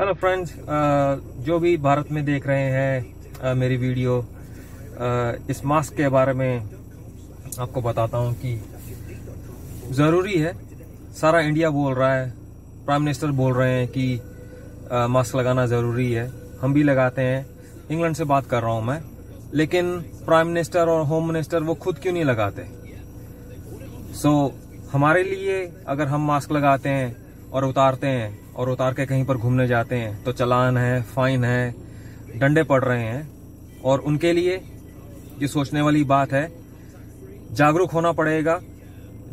Hello friends uh, जो भी भारत में देख रहे हैं uh, मेरी वीडियो uh, इस मास्क के बारे में आपको बताता हूँ कि ज़रूरी है सारा इंडिया बोल रहा है प्राइम मिनिस्टर बोल रहे हैं कि मास्क लगाना ज़रूरी है हम भी लगाते हैं इंग्लैंड से बात कर रहा हूं मैं लेकिन प्राइम मिनिस्टर और होम मिनिस्टर वो खुद क्यों नहीं लगाते सो so, हमारे लिए अगर हम मास्क लगाते हैं और उतारते हैं और उतार के कहीं पर घूमने जाते हैं तो चलान है फाइन है डंडे पड़ रहे हैं और उनके लिए ये सोचने वाली बात है जागरूक होना पड़ेगा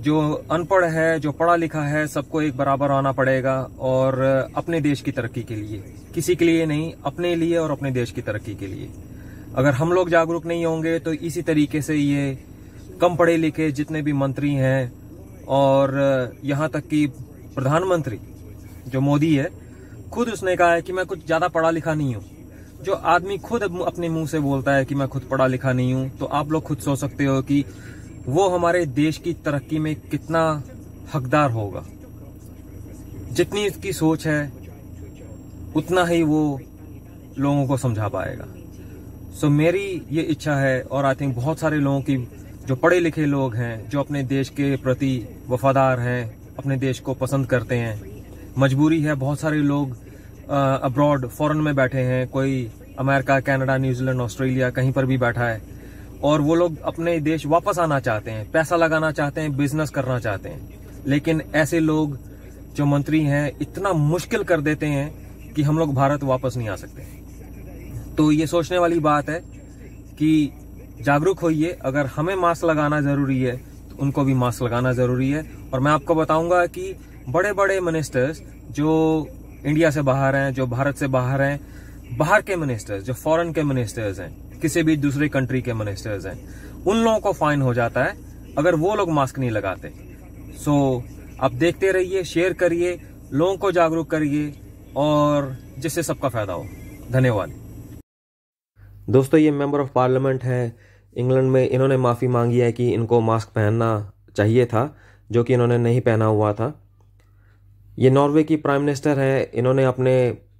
जो अनपढ़ है जो पढ़ा लिखा है सबको एक बराबर आना पड़ेगा और अपने देश की तरक्की के लिए किसी के लिए नहीं अपने लिए और अपने देश की तरक्की के लिए अगर हम लोग जागरूक नहीं होंगे तो इसी तरीके से ये कम पढ़े लिखे जितने भी मंत्री हैं और यहाँ तक कि प्रधानमंत्री जो मोदी है खुद उसने कहा है कि मैं कुछ ज्यादा पढ़ा लिखा नहीं हूँ जो आदमी खुद अपने मुंह से बोलता है कि मैं खुद पढ़ा लिखा नहीं हूँ तो आप लोग खुद सोच सकते हो कि वो हमारे देश की तरक्की में कितना हकदार होगा जितनी उसकी सोच है उतना ही वो लोगों को समझा पाएगा सो so, मेरी ये इच्छा है और आई थिंक बहुत सारे लोगों की जो पढ़े लिखे लोग हैं जो अपने देश के प्रति वफादार हैं अपने देश को पसंद करते हैं मजबूरी है बहुत सारे लोग अब्रॉड फॉरेन में बैठे हैं कोई अमेरिका कनाडा न्यूजीलैंड ऑस्ट्रेलिया कहीं पर भी बैठा है और वो लोग अपने देश वापस आना चाहते हैं पैसा लगाना चाहते हैं बिजनेस करना चाहते हैं लेकिन ऐसे लोग जो मंत्री हैं इतना मुश्किल कर देते हैं कि हम लोग भारत वापस नहीं आ सकते तो ये सोचने वाली बात है कि जागरूक होइए अगर हमें मास्क लगाना जरूरी है तो उनको भी मास्क लगाना जरूरी है और मैं आपको बताऊंगा कि बड़े बड़े मिनिस्टर्स जो इंडिया से बाहर हैं जो भारत से बाहर हैं बाहर के मिनिस्टर्स जो फॉरेन के मिनिस्टर्स हैं किसी भी दूसरे कंट्री के मिनिस्टर्स हैं उन लोगों को फाइन हो जाता है अगर वो लोग मास्क नहीं लगाते सो so, आप देखते रहिए शेयर करिए लोगों को जागरूक करिए और जिससे सबका फायदा हो धन्यवाद दोस्तों ये मेंबर ऑफ पार्लियामेंट है इंग्लैंड में इन्होंने माफ़ी मांगी है कि इनको मास्क पहनना चाहिए था जो कि इन्होंने नहीं पहना हुआ था ये नॉर्वे की प्राइम मिनिस्टर है इन्होंने अपने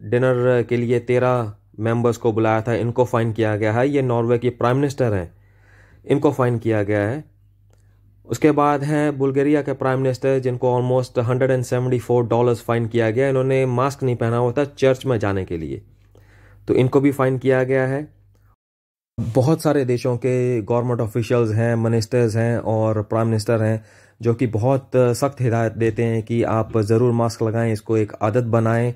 डिनर के लिए तेरह मेंबर्स को बुलाया था इनको फ़ाइन किया गया है ये नॉर्वे की प्राइम मिनिस्टर हैं इनको फ़ाइन किया गया है उसके बाद हैं बुल्गारिया के प्राइम मिनिस्टर जिनको ऑलमोस्ट 174 डॉलर्स फ़ाइन किया गया इन्होंने मास्क नहीं पहना हुआ था चर्च में जाने के लिए तो इनको भी फ़ाइन किया गया है बहुत सारे देशों के गवर्नमेंट ऑफिशियल्स हैं मिनिस्टर्स हैं और प्राइम मिनिस्टर हैं जो कि बहुत सख्त हिदायत देते हैं कि आप ज़रूर मास्क लगाएं इसको एक आदत बनाएं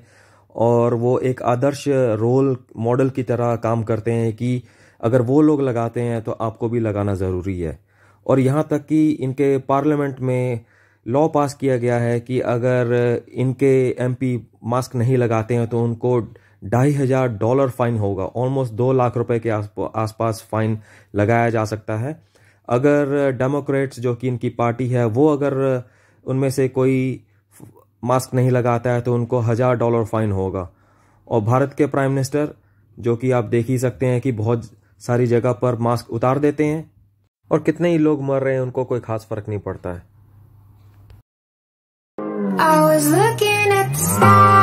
और वो एक आदर्श रोल मॉडल की तरह काम करते हैं कि अगर वो लोग लगाते हैं तो आपको भी लगाना ज़रूरी है और यहाँ तक कि इनके पार्लियामेंट में लॉ पास किया गया है कि अगर इनके एमपी मास्क नहीं लगाते हैं तो उनको ढाई हजार डॉलर फाइन होगा ऑलमोस्ट दो लाख रुपए के आसपास फाइन लगाया जा सकता है अगर डेमोक्रेट्स जो कि इनकी पार्टी है वो अगर उनमें से कोई मास्क नहीं लगाता है तो उनको हज़ार डॉलर फाइन होगा और भारत के प्राइम मिनिस्टर जो कि आप देख ही सकते हैं कि बहुत सारी जगह पर मास्क उतार देते हैं और कितने ही लोग मर रहे हैं उनको कोई खास फर्क नहीं पड़ता है I was looking at the stars.